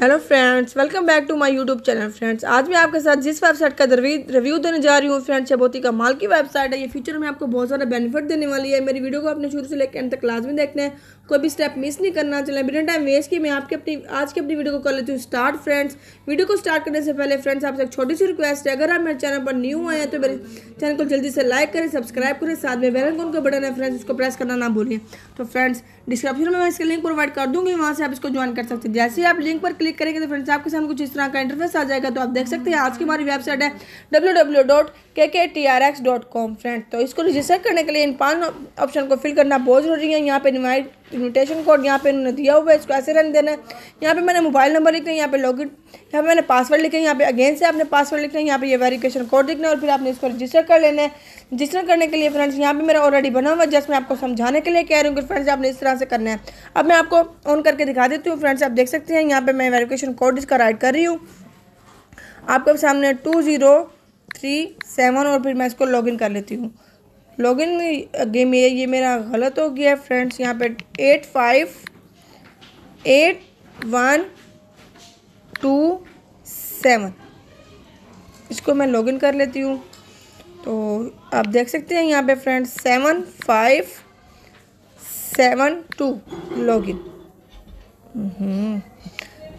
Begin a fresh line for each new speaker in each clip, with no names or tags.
Hello friends welcome back to my YouTube channel friends आज मैं आपके साथ जिस वेबसाइट का रिव्यू देने जा रही हूँ फ्रेंड्स ये बहुत ही कमाल की वेबसाइट है ये फ्यूचर में आपको बहुत सारा बेनिफिट देने वाली है मेरी वीडियो को आपने शुरू से लेकर अंत तक क्लास में देखना है कोई भी स्टेप मिस नहीं करना चले बिना टाइम वेस्ट की मैं आपकी अपनी आज की अपनी वीडियो को कर लेती हूँ स्टार्ट फ्रेंड्स वीडियो को स्टार्ट करने से पहले फ्रेंड्स आपसे एक छोटी सी रिक्वेस्ट है अगर आप मेरे चैनल पर न्यू आए हैं तो मेरे चैनल को जल्दी से लाइक करें सब्सक्राइब करें साथ में बेलकॉन का बटन है फ्रेंड्स उसको प्रेस करना ना भूलें तो फ्रेंड्स डिस्क्रिप्शन में मैं इसका लिंक प्रोवाइड कर दूँगी वहाँ से आप इसको ज्वाइन कर सकते हैं जैसे आप लिंक पर क्लिक करेंगे तो फ्रेंड्स आपके सामने कुछ इस तरह का इंटरफेस आ जाएगा तो आप देख सकते हैं आज की हमारी वेबसाइट है डब्ल्यू फ्रेंड तो इसको रजिस्टर करने के लिए इन पाँच ऑप्शन को फिल करना बहुत जरूरी है यहाँ पर इन्वाइट इन्विटेशन कोड यहाँ पे उन्होंने दिया हुआ है इसको ऐसे रन देना है यहाँ पे मैंने मोबाइल नंबर लिखा है यहाँ पे लॉगिन यहाँ पे मैंने पासवर्ड लिखा है यहाँ पे अगेन से आपने पासवर्ड लिखा है यहाँ पे ये वेरिफिकेशन कोड लिखना है और फिर आपने इसको रजिस्टर कर लेना है रजिस्टर करने के लिए फ्रेंड्स यहाँ पे मेरा ऑलरेडी बना हुआ है जस्ट मैं आपको समझाने के लिए कह रही हूँ कि फ्रेंड्स आपने इस तरह से करना है अब मैं आपको ऑन करके दिखा देती हूँ फ्रेंड्स आप देख सकते हैं यहाँ पर मैं वेरिफिकेशन कोड इसका राइट कर रही हूँ आपके सामने टू जीरो थ्री सेवन और फिर मैं इसको इन कर लेती हूँ लॉगिन गेम ये ये मेरा गलत हो गया फ्रेंड्स यहाँ पे eight five eight one two seven इसको मैं लॉगिन कर लेती हूँ तो आप देख सकते हैं यहाँ पे friends seven five seven two login hmm,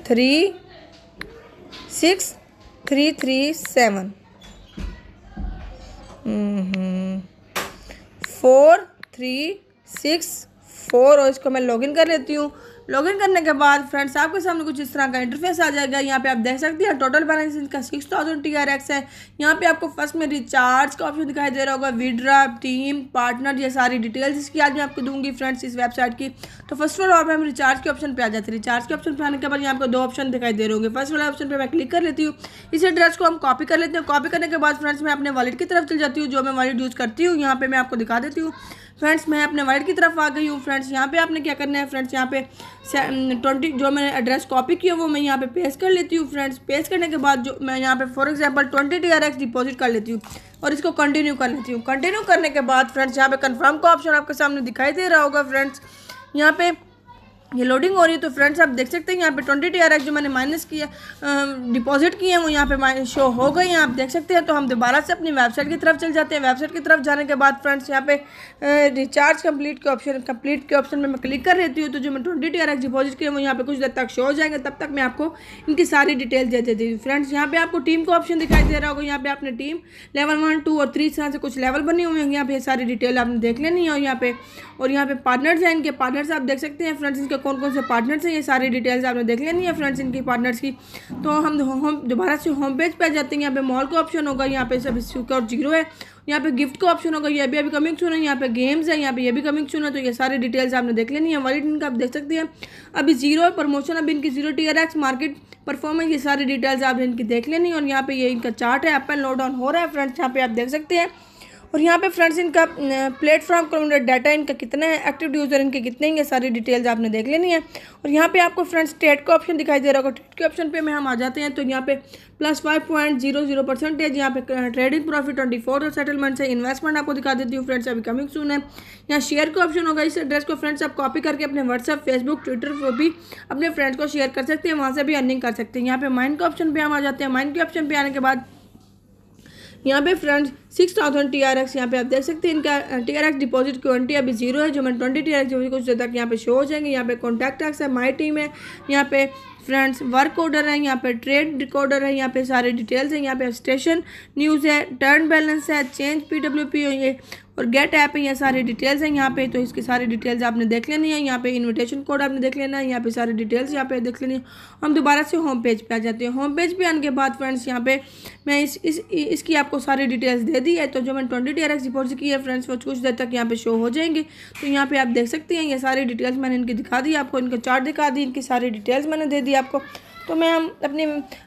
three six three three seven hmm, hmm. Four three six four और इसको मैं लॉगिन कर लेती हूँ लॉगिन करने के बाद फ्रेंड्स आपके सामने कुछ इस तरह का इंटरफेस आ जाएगा यहाँ पे आप देख सकते हैं टोटल बैलेंस इनका six thousand T R X है यहाँ पे आपको फर्स्ट में रिचार्ज का ऑप्शन दिखाई दे रहा होगा विड्रा टीम पार्टनर ये सारी डिटेल्स इसकी आज मैं आपको दूंगी फ्रेंड्स इस वेबसाइट की तो फर्स्ट वाला आप हम रिचार्ज के ऑप्शन पर आ जाते हैं रिचार्ज के ऑप्शन पर आने के बाद यहाँ आपको दो ऑप्शन दिखाई दे रहे होंगे फर्स्ट वाला ऑप्शन पर मैं क्लिक कर लेती हूँ इस एड्रेस को हम कॉपी कर लेते हैं कॉपी करने के बाद फ्रेंड्स मैं अपने वॉलेट की तरफ चल जाती हूँ जो मैं वॉलेट यूज़ करती हूँ यहाँ पर मैं आपको दिखा देती हूँ फ्रेंड्स मैं अपने वाइट की तरफ आ गई हूँ फ्रेंड्स यहाँ पे आपने क्या करना है फ्रेंड्स यहाँ पे ट्वेंटी जो मैंने एड्रेस कॉपी किया वो मैं यहाँ पे पेस्ट कर लेती हूँ फ्रेंड्स पेस्ट करने के बाद जो मैं यहाँ पे for example twenty T R X deposit कर लेती हूँ और इसको कंटिन्यू कर लेती हूँ कंटिन्यू करने के बाद फ्रेंड्स यहाँ पे कन्फर्म का ऑप्शन आपके सामने दिखाई दे रहा होगा फ्रेंड्स यहाँ पे ये लोडिंग हो रही है तो फ्रेंड्स आप देख सकते हैं यहाँ पे ट्वेंटी टी आर जो मैंने माइनस किया डिपॉजिट किए हैं वो यहाँ पे शो हो गए हैं आप देख सकते हैं तो हम दोबारा से अपनी वेबसाइट की तरफ चल जाते हैं वेबसाइट की तरफ जाने के बाद फ्रेंड्स यहाँ पे रिचार्ज कंप्लीट के ऑप्शन कंप्लीट के ऑप्शन में मैं क्लिक कर रहती हूँ तो जो मैं ट्वेंटी टी आर डिपॉजिट किए वो यहाँ पे कुछ देर तक शो हो जाएंगे तब तक मैं आपको इनकी सारी डिटेल दे देती हूँ फ्रेंड्स यहाँ पे आपको टीम का ऑप्शन दिखाई दे रहा होगा यहाँ पे आपने टीम लेवल वन टू और थ्री से कुछ लेवल बने हुए हैं यहाँ पे सारी डिटेल आपने देख लेनी है और यहाँ पे और यहाँ पे पार्टनर्स हैं इनके पार्टनर्स आप देख सकते हैं फ्रेंड्स इनके कौन कौन से पार्टनर्स हैं ये सारी डिटेल्स आपने देख लेनी है फ्रेंड्स इनकी पार्टनर्स की तो हम होम दोबारा से होम पेज पर जाते हैं यहाँ पे मॉल का ऑप्शन होगा यहाँ पे सब इसका जीरो है यहाँ पे गिफ्ट का ऑप्शन होगा ये भी अभी कमिंग सून है यहाँ पे गेम्स है यहाँ पे ये भी कमिंग सून है तो ये सारी डिटेल्स आपने देख लेनी है वॉलेट इनका आप देख सकते हैं अभी जीरो है प्रमोशन अभी इनकी जीरो टी मार्केट परफॉर्मेंस ये सारी डिटेल्स आपने इनकी देख लेनी है और यहाँ पे ये इनका चार्ट है अप एंड डाउन हो रहा है फ्रेंड्स यहाँ पे आप देख सकते हैं और यहाँ पे फ्रेंड्स इनका प्लेटफॉर्म किलोमीटर डाटा इनका कितना है एक्टिव यूज़र इनके कितने हैं सारी डिटेल्स आपने देख लेनी है और यहाँ पे आपको फ्रेंड्स टेट का ऑप्शन दिखाई दे रहा होगा टेट के ऑप्शन पे में हम आ जाते हैं तो यहाँ पे plus five point zero zero percentage यहाँ पे ट्रेडिंग प्रॉफिट ट्वेंटी फोर और सेटलमेंट से इन्वेस्टमेंट आपको दिखा देती हूँ फ्रेंड्स अभी कमिंग सुन है यहाँ शेयर का ऑप्शन होगा इस एड्रेस को फ्रेंड्स आप कॉपी करके अपने व्हाट्सअप फेसबुक ट्विटर पर भी अपने फ्रेंड्स को शेयर कर सकते हैं वहाँ से भी अर्निंग कर सकते हैं यहाँ पे माइंड के ऑप्शन पर हम आ जाते हैं माइंड के ऑप्शन पर आने के बाद यहाँ पे friends six thousand T R X यहाँ पे आप देख सकते हैं इनका टी आर एक्स डिपॉजिट क्वेंटी अभी जीरो है जो मैं ट्वेंटी टी आर एक्स कुछ देर तक यहाँ पे शो हो जाएंगे यहाँ पे कॉन्टैक्ट एक्स है माई टीम है यहाँ पे फ्रेंड्स वर्क ऑर्डर है यहाँ पे ट्रेड रिकॉर्डर है यहाँ पे सारे डिटेल्स है यहाँ पे स्टेशन न्यूज़ है टर्न बैलेंस है चेंज पी डब्ल्यू पी ये और गेट ऐप है ये सारी डिटेल्स हैं यहाँ पे तो इसकी सारी डिटेल्स आपने देख लेनी है यहाँ पे इनविटेशन कोड आपने देख लेना है यहाँ पे सारी डिटेल्स यहाँ पे देख लेनी है हम दोबारा से होम पेज पे आ जाते हैं होम पेज पे आने के बाद फ्रेंड्स यहाँ पे मैं इस, इस इसकी आपको सारी डिटेल्स दे दी है तो जो मैंने ट्वेंटी डी आर की है फ्रेंड्स वो कुछ देर तक यहाँ पे शो हो जाएंगे तो यहाँ पे आप देख सकते हैं ये सारी डिटेल्स मैंने इनकी दिखा दी आपको इनका चार्ट दिखा दी इनकी सारी डिटेल्स मैंने दे दी आपको तो मैं हम अपने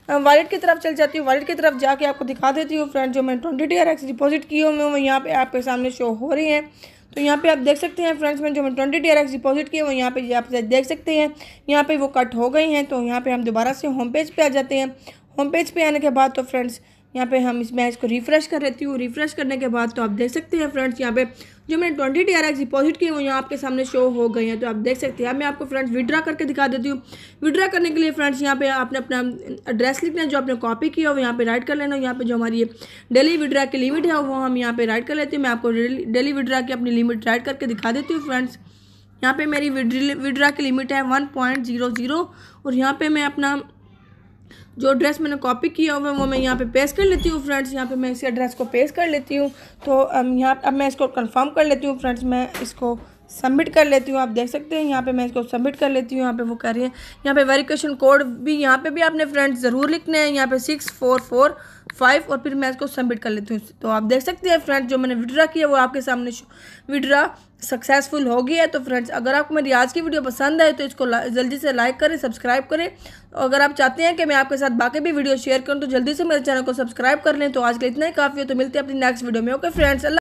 वॉलेट की तरफ चल जाती हूँ वॉलेट की तरफ जाके आपको दिखा देती हूँ फ्रेंड जो मैंने twenty T R X deposit की हूँ मैं वो यहाँ पे आपके सामने शो हो रही हैं तो यहाँ पे आप देख सकते हैं फ्रेंड्स में जो मैं twenty T R X deposit किए वो यहाँ पे आप देख सकते हैं यहाँ पर वो कट हो गई हैं तो यहाँ पर हम दोबारा से होम पेज पर आ जाते हैं होम पेज पर आने के बाद तो फ्रेंड्स यहाँ पे हम इस मैच को रिफ़्रेश कर लेती हूँ रिफ़्रेश करने के बाद तो आप देख सकते हैं फ्रेंड्स यहाँ पर जो मैंने twenty T R X deposit किए वो यहाँ आपके सामने शो हो गए हैं तो आप देख सकते हैं अब मैं आपको फ्रेंड्स विड्रा करके दिखा देती हूँ विड्रा करने के लिए फ्रेंड्स यहाँ पे आपने अपना एड्रेस लिखना है जो आपने कॉपी किया वो यहाँ पे राइट कर लेना यहाँ पे जो हमारी डेली विड्रा की लिमिट है वो हम यहाँ पे राइट कर लेते हैं मैं आपको डेली विड्रा की अपनी लिमिट राइट करके दिखा देती हूँ फ्रेंड्स यहाँ पे मेरी विड्रा की लिमिट है वन पॉइंट जीरो जीरो और यहाँ पे मैं अपना जो ड्रेस मैंने कॉपी किया हुआ है वो मैं यहाँ पे पेश कर लेती हूँ फ्रेंड्स यहाँ पे मैं इसी एड्रेस को पेश कर लेती हूँ तो um, यहाँ अब मैं इसको कंफर्म कर लेती हूँ फ्रेंड्स मैं इसको सबमिट कर लेती हूँ आप देख सकते हैं यहाँ पे मैं इसको सबमिट कर लेती हूँ यहाँ पे वो कह रही है यहाँ पे वेरिफिकेशन कोड भी यहाँ पे भी आपने फ्रेंड्स ज़रूर लिखने हैं यहाँ पे सिक्स फोर फोर फाइव और फिर मैं इसको सबमिट कर लेती हूँ तो आप देख सकते हैं फ्रेंड्स जो मैंने विड्रा किया वो आपके सामने विड्रा सक्सेसफुल हो गया है तो फ्रेंड्स अगर आपको मेरी आज की वीडियो पसंद आए तो इसको जल्दी से लाइक करें सब्सक्राइब करें और तो अगर आप चाहते हैं कि मैं आपके साथ बाकी भी वीडियो शेयर करूँ तो जल्दी से मेरे चैनल को सब्सक्राइब कर लें तो आज के इतना ही काफ़ी है तो मिलते हैं अपनी नेक्स्ट वीडियो में ओके फ्रेंड्स